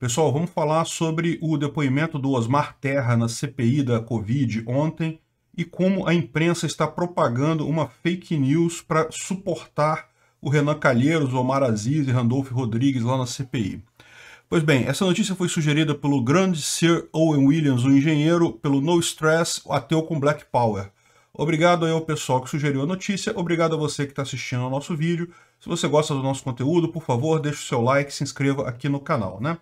Pessoal, vamos falar sobre o depoimento do Osmar Terra na CPI da Covid ontem e como a imprensa está propagando uma fake news para suportar o Renan Calheiros, Omar Aziz e Randolph Rodrigues lá na CPI. Pois bem, essa notícia foi sugerida pelo grande Sir Owen Williams, o engenheiro, pelo No Stress, o ateu com Black Power. Obrigado aí ao pessoal que sugeriu a notícia, obrigado a você que está assistindo ao nosso vídeo. Se você gosta do nosso conteúdo, por favor, deixe o seu like, se inscreva aqui no canal, né?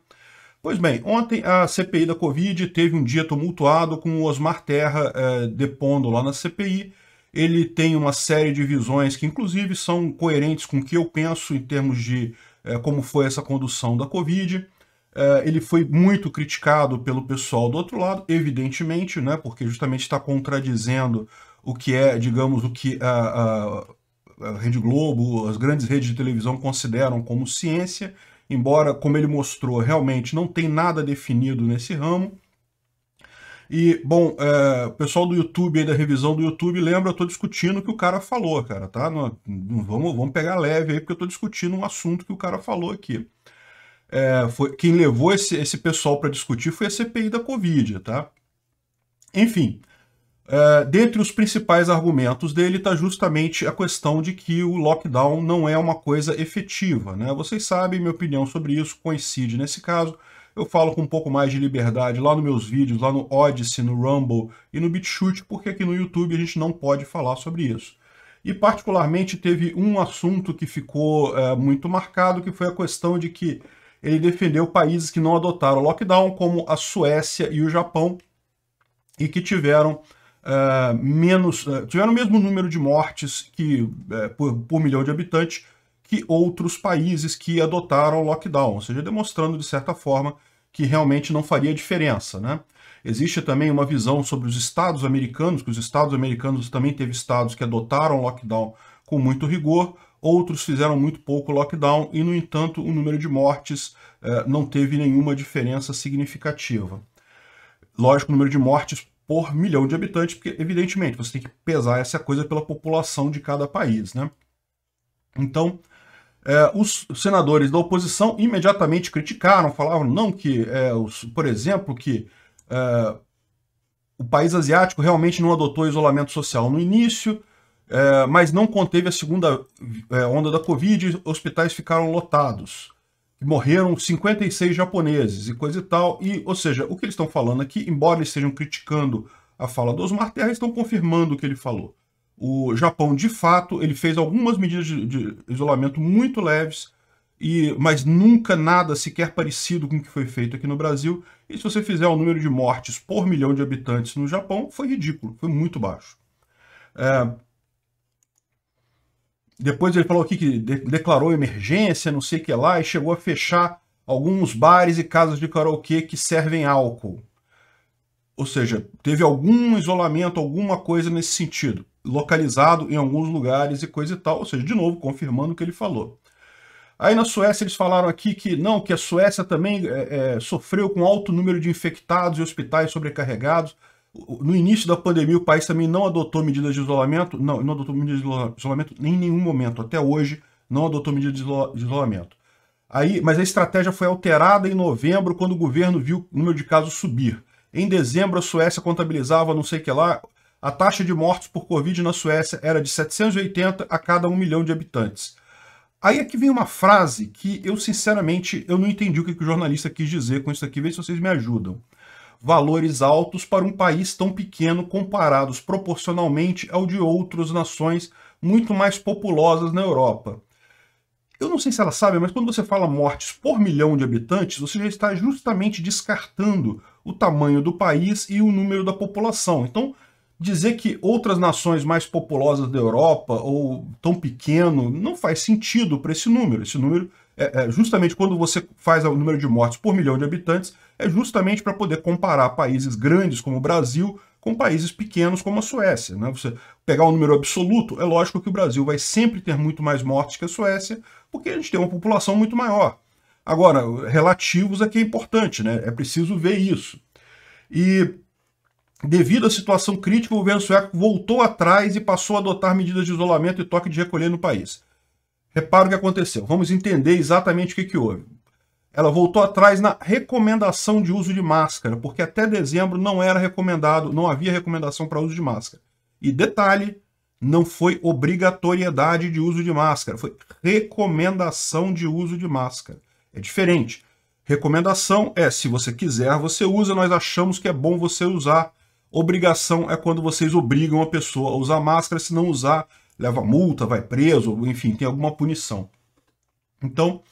Pois bem, ontem a CPI da Covid teve um dia tumultuado com o Osmar Terra eh, depondo lá na CPI. Ele tem uma série de visões que, inclusive, são coerentes com o que eu penso em termos de eh, como foi essa condução da Covid. Eh, ele foi muito criticado pelo pessoal do outro lado, evidentemente, né, porque justamente está contradizendo o que é, digamos, o que a, a, a Rede Globo, as grandes redes de televisão consideram como ciência embora, como ele mostrou, realmente não tem nada definido nesse ramo. E, bom, é, o pessoal do YouTube aí, da revisão do YouTube, lembra, eu tô discutindo o que o cara falou, cara, tá? Não, não, vamos, vamos pegar leve aí, porque eu tô discutindo um assunto que o cara falou aqui. É, foi, quem levou esse, esse pessoal para discutir foi a CPI da Covid, tá? Enfim, é, dentre os principais argumentos dele está justamente a questão de que o lockdown não é uma coisa efetiva. Né? Vocês sabem, minha opinião sobre isso coincide nesse caso. Eu falo com um pouco mais de liberdade lá nos meus vídeos, lá no Odyssey, no Rumble e no BitChute, porque aqui no YouTube a gente não pode falar sobre isso. E particularmente teve um assunto que ficou é, muito marcado, que foi a questão de que ele defendeu países que não adotaram lockdown, como a Suécia e o Japão, e que tiveram ah, menos, uh, tiveram o mesmo número de mortes que, uh, por, por milhão de habitantes que outros países que adotaram lockdown, ou seja, demonstrando de certa forma que realmente não faria diferença. Né? Existe também uma visão sobre os estados americanos, que os estados americanos também teve estados que adotaram lockdown com muito rigor, outros fizeram muito pouco lockdown e, no entanto, o número de mortes eh, não teve nenhuma diferença significativa. Lógico, o número de mortes por milhão de habitantes, porque, evidentemente, você tem que pesar essa coisa pela população de cada país, né? Então, é, os senadores da oposição imediatamente criticaram, falavam não que, é, os, por exemplo, que é, o país asiático realmente não adotou isolamento social no início, mas não conteve a segunda onda da Covid, hospitais ficaram lotados morreram 56 japoneses e coisa e tal. E, ou seja, o que eles estão falando aqui, embora eles estejam criticando a fala do Osmar Terra, estão confirmando o que ele falou. O Japão, de fato, ele fez algumas medidas de, de isolamento muito leves, e, mas nunca nada sequer parecido com o que foi feito aqui no Brasil. E se você fizer o número de mortes por milhão de habitantes no Japão, foi ridículo, foi muito baixo. É, depois ele falou aqui que declarou emergência, não sei o que lá, e chegou a fechar alguns bares e casas de karaokê que servem álcool. Ou seja, teve algum isolamento, alguma coisa nesse sentido, localizado em alguns lugares e coisa e tal. Ou seja, de novo, confirmando o que ele falou. Aí na Suécia eles falaram aqui que não, que a Suécia também é, é, sofreu com alto número de infectados e hospitais sobrecarregados. No início da pandemia, o país também não adotou medidas de isolamento, não, não adotou medidas de isolamento em nenhum momento. Até hoje, não adotou medidas de isolamento. Aí, mas a estratégia foi alterada em novembro, quando o governo viu o número de casos subir. Em dezembro, a Suécia contabilizava não sei o que lá. A taxa de mortos por Covid na Suécia era de 780 a cada 1 milhão de habitantes. Aí aqui é vem uma frase que eu, sinceramente, eu não entendi o que, que o jornalista quis dizer com isso aqui. Vê se vocês me ajudam valores altos para um país tão pequeno comparados proporcionalmente ao de outras nações muito mais populosas na Europa. Eu não sei se ela sabe, mas quando você fala mortes por milhão de habitantes, você já está justamente descartando o tamanho do país e o número da população. Então, dizer que outras nações mais populosas da Europa ou tão pequeno não faz sentido para esse número. Esse número é, é, justamente quando você faz o número de mortes por milhão de habitantes, é justamente para poder comparar países grandes como o Brasil com países pequenos como a Suécia. Né? Você pegar um número absoluto, é lógico que o Brasil vai sempre ter muito mais mortes que a Suécia, porque a gente tem uma população muito maior. Agora, relativos aqui é, é importante, né? é preciso ver isso. E devido à situação crítica, o governo sueco voltou atrás e passou a adotar medidas de isolamento e toque de recolher no país. Repara o que aconteceu. Vamos entender exatamente o que, que houve ela voltou atrás na recomendação de uso de máscara, porque até dezembro não era recomendado, não havia recomendação para uso de máscara. E detalhe, não foi obrigatoriedade de uso de máscara, foi recomendação de uso de máscara. É diferente. Recomendação é se você quiser, você usa, nós achamos que é bom você usar. Obrigação é quando vocês obrigam a pessoa a usar máscara, se não usar, leva multa, vai preso, enfim, tem alguma punição. Então,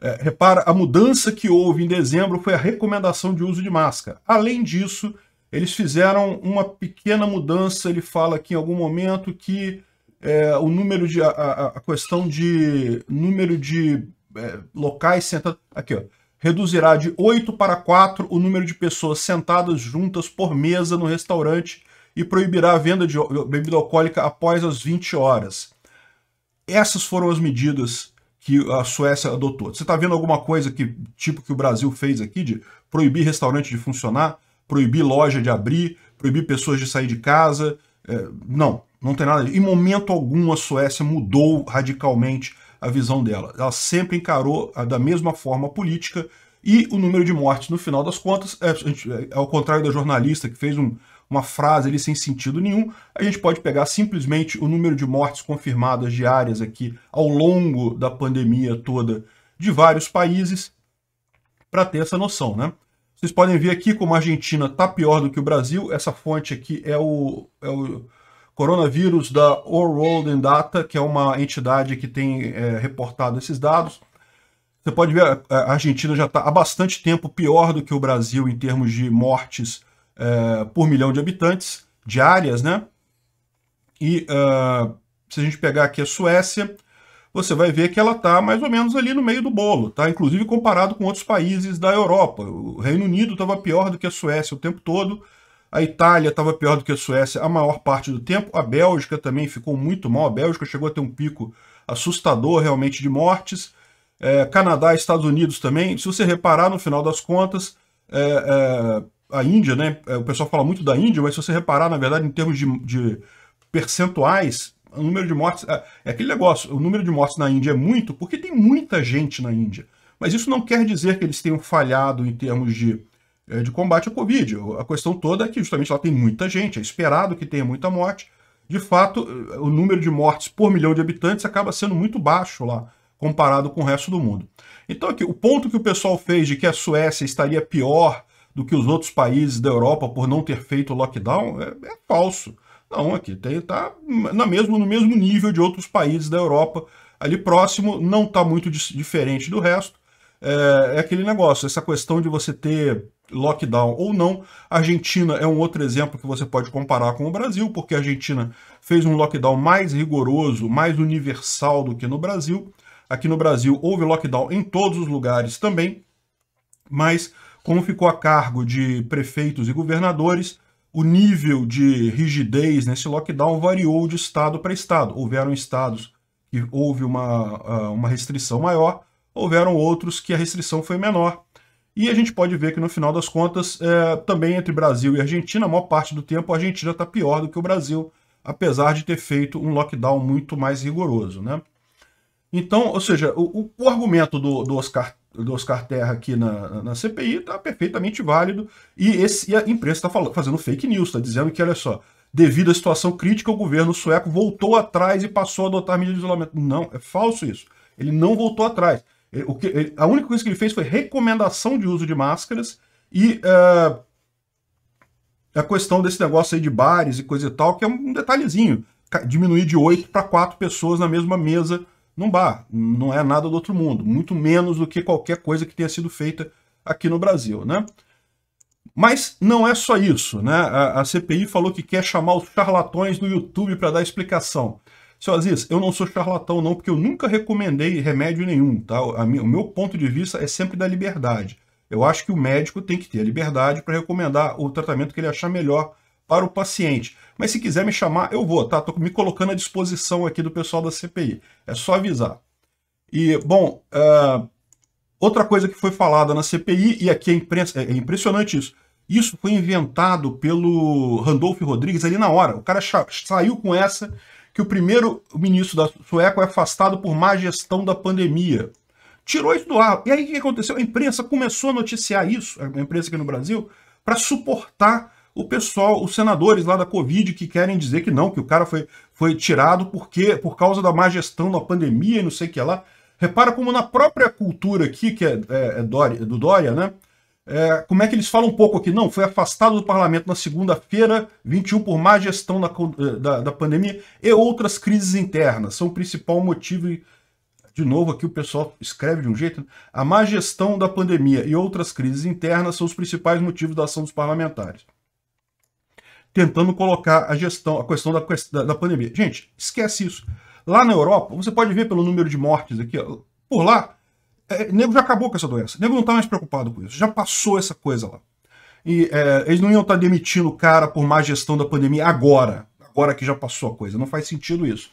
é, repara, a mudança que houve em dezembro foi a recomendação de uso de máscara. Além disso, eles fizeram uma pequena mudança. Ele fala aqui em algum momento que é, o número de. A, a, questão de número de é, locais sentados. Aqui, ó. Reduzirá de 8 para 4 o número de pessoas sentadas juntas por mesa no restaurante e proibirá a venda de bebida alcoólica após as 20 horas. Essas foram as medidas que a Suécia adotou. Você está vendo alguma coisa que, tipo que o Brasil fez aqui, de proibir restaurante de funcionar, proibir loja de abrir, proibir pessoas de sair de casa? É, não, não tem nada. Em momento algum a Suécia mudou radicalmente a visão dela. Ela sempre encarou da mesma forma a política e o número de mortes, no final das contas, é, é, é ao contrário da jornalista que fez um, uma frase ali sem sentido nenhum, a gente pode pegar simplesmente o número de mortes confirmadas diárias aqui ao longo da pandemia toda de vários países para ter essa noção, né? Vocês podem ver aqui como a Argentina está pior do que o Brasil. Essa fonte aqui é o, é o coronavírus da All World in Data, que é uma entidade que tem é, reportado esses dados. Você pode ver, a Argentina já está há bastante tempo pior do que o Brasil em termos de mortes é, por milhão de habitantes diárias, né? E uh, se a gente pegar aqui a Suécia, você vai ver que ela está mais ou menos ali no meio do bolo, tá? Inclusive comparado com outros países da Europa. O Reino Unido estava pior do que a Suécia o tempo todo, a Itália estava pior do que a Suécia a maior parte do tempo, a Bélgica também ficou muito mal, a Bélgica chegou a ter um pico assustador realmente de mortes, é, Canadá, Estados Unidos também. Se você reparar, no final das contas, é, é, a Índia, né? É, o pessoal fala muito da Índia, mas se você reparar, na verdade, em termos de, de percentuais, o número de mortes. É, é aquele negócio, o número de mortes na Índia é muito, porque tem muita gente na Índia. Mas isso não quer dizer que eles tenham falhado em termos de, é, de combate à Covid. A questão toda é que justamente lá tem muita gente, é esperado que tenha muita morte. De fato, o número de mortes por milhão de habitantes acaba sendo muito baixo lá, comparado com o resto do mundo. Então, aqui, o ponto que o pessoal fez de que a Suécia estaria pior do que os outros países da Europa por não ter feito lockdown é, é falso. Não, aqui está na mesmo, no mesmo nível de outros países da Europa ali próximo, não está muito diferente do resto. É, é, aquele negócio, essa questão de você ter lockdown ou não. A Argentina é um outro exemplo que você pode comparar com o Brasil, porque a Argentina fez um lockdown mais rigoroso, mais universal do que no Brasil. Aqui no Brasil houve lockdown em todos os lugares também, mas como ficou a cargo de prefeitos e governadores, o nível de rigidez nesse lockdown variou de estado para estado. Houveram estados que houve uma, ah, uma restrição maior, houveram outros que a restrição foi menor. E a gente pode ver que no final das contas, é, também entre Brasil e Argentina, a maior parte do tempo a Argentina está pior do que o Brasil, apesar de ter feito um lockdown muito mais rigoroso. Né? Então, ou seja, o, o argumento do, do Oscar do Oscar Terra aqui na, na CPI está perfeitamente válido. E, esse, e a imprensa está fazendo fake news, está dizendo que, olha só, devido à situação crítica, o governo sueco voltou atrás e passou a adotar medidas de isolamento. Não, é falso isso. Ele não voltou atrás. o que, ele, a única coisa que ele fez foi recomendação de uso de máscaras e uh, a questão desse negócio aí de bares e coisa e tal, que é um detalhezinho. Diminuir de 8 para quatro pessoas na mesma mesa num bar. Não é nada do outro mundo, muito menos do que qualquer coisa que tenha sido feita aqui no Brasil, né? Mas não é só isso, né? A, a CPI falou que quer chamar os charlatões do YouTube para dar explicação. Seu Aziz, eu não sou charlatão não, porque eu nunca recomendei remédio nenhum, tá? o meu ponto de vista é sempre da liberdade. Eu acho que o médico tem que ter a liberdade para recomendar o tratamento que ele achar melhor para o paciente. Mas se quiser me chamar, eu vou, tá? Estou me colocando à disposição aqui do pessoal da CPI. É só avisar. E, bom, uh, outra coisa que foi falada na CPI, e aqui é, imprensa, é, é impressionante isso, isso foi inventado pelo Randolph Rodrigues ali na hora. O cara saiu com essa que o primeiro ministro da sueco é afastado por má gestão da pandemia. Tirou isso do ar. E aí o que aconteceu? A imprensa começou a noticiar isso, a imprensa aqui no Brasil, para suportar o pessoal, os senadores lá da Covid que querem dizer que não, que o cara foi, foi tirado porque por causa da má gestão da pandemia e não sei o que lá. Repara como na própria cultura aqui, que é, é, é Dória, do Dória, né? É, como é que eles falam um pouco aqui? Não, foi afastado do parlamento na segunda-feira, 21, por má gestão da, da, da, pandemia e outras crises internas. São o principal motivo. De novo, aqui o pessoal escreve de um jeito. Né? A má gestão da pandemia e outras crises internas são os principais motivos da ação dos parlamentares tentando colocar a gestão, a questão da, da, da pandemia. Gente, esquece isso. Lá na Europa, você pode ver pelo número de mortes aqui, ó, por lá, é, nego já acabou com essa doença. Nego não está mais preocupado com isso. Já passou essa coisa lá. E é, eles não iam estar tá demitindo o cara por má gestão da pandemia agora. Agora que já passou a coisa. Não faz sentido isso.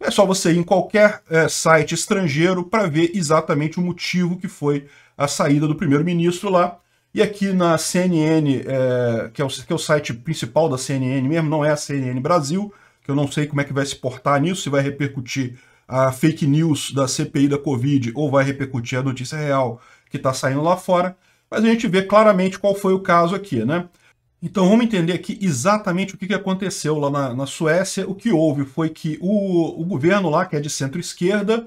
É só você ir em qualquer é, site estrangeiro para ver exatamente o motivo que foi a saída do primeiro-ministro lá. E aqui na CNN, é, que, é o, que é o site principal da CNN mesmo, não é a CNN Brasil, que eu não sei como é que vai se portar nisso, se vai repercutir a fake news da CPI da Covid ou vai repercutir a notícia real que está saindo lá fora, mas a gente vê claramente qual foi o caso aqui, né? Então vamos entender aqui exatamente o que aconteceu lá na, na Suécia. O que houve foi que o, o governo lá, que é de centro-esquerda,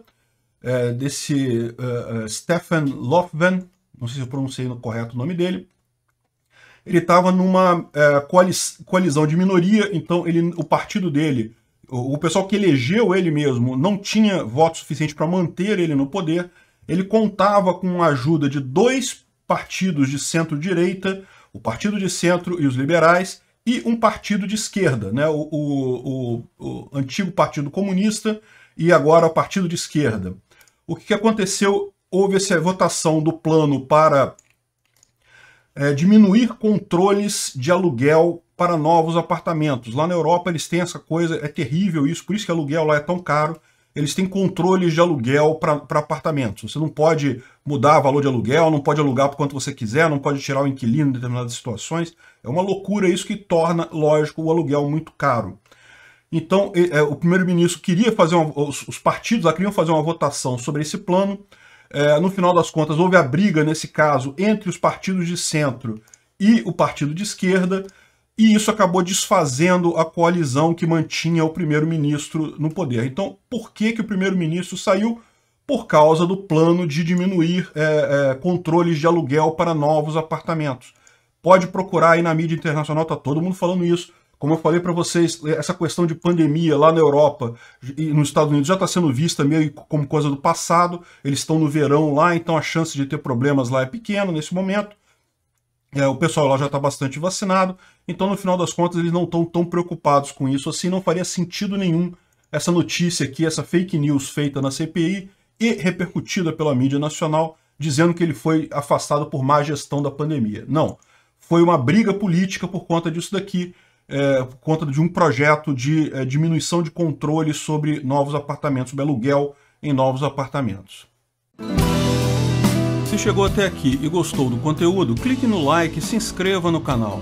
é, desse uh, uh, Stefan Löfven, não sei se eu pronunciei no correto o nome dele, ele estava numa é, coalizão de minoria, então ele, o partido dele, o, o pessoal que elegeu ele mesmo, não tinha voto suficiente para manter ele no poder. Ele contava com a ajuda de dois partidos de centro-direita, o Partido de Centro e os Liberais, e um partido de esquerda, né? o, o, o antigo Partido Comunista e agora o Partido de Esquerda. O que aconteceu houve essa votação do plano para é, diminuir controles de aluguel para novos apartamentos. Lá na Europa eles têm essa coisa, é terrível isso, por isso que aluguel lá é tão caro. Eles têm controles de aluguel para apartamentos. Você não pode mudar o valor de aluguel, não pode alugar por quanto você quiser, não pode tirar o inquilino em determinadas situações. É uma loucura isso que torna, lógico, o aluguel muito caro. Então, é, o primeiro-ministro queria fazer, uma, os partidos lá queriam fazer uma votação sobre esse plano, é, no final das contas, houve a briga, nesse caso, entre os partidos de centro e o partido de esquerda, e isso acabou desfazendo a coalizão que mantinha o primeiro-ministro no poder. Então, por que, que o primeiro-ministro saiu? Por causa do plano de diminuir é, é, controles de aluguel para novos apartamentos. Pode procurar aí na mídia internacional, está todo mundo falando isso. Como eu falei para vocês, essa questão de pandemia lá na Europa e nos Estados Unidos já está sendo vista meio como coisa do passado. Eles estão no verão lá, então a chance de ter problemas lá é pequena nesse momento. É, o pessoal lá já está bastante vacinado, então no final das contas eles não estão tão preocupados com isso assim. Não faria sentido nenhum essa notícia aqui, essa fake news feita na CPI e repercutida pela mídia nacional, dizendo que ele foi afastado por má gestão da pandemia. Não. Foi uma briga política por conta disso daqui é, por conta de um projeto de é, diminuição de controle sobre novos apartamentos, sobre aluguel em novos apartamentos. Se chegou até aqui e gostou do conteúdo, clique no like e se inscreva no canal.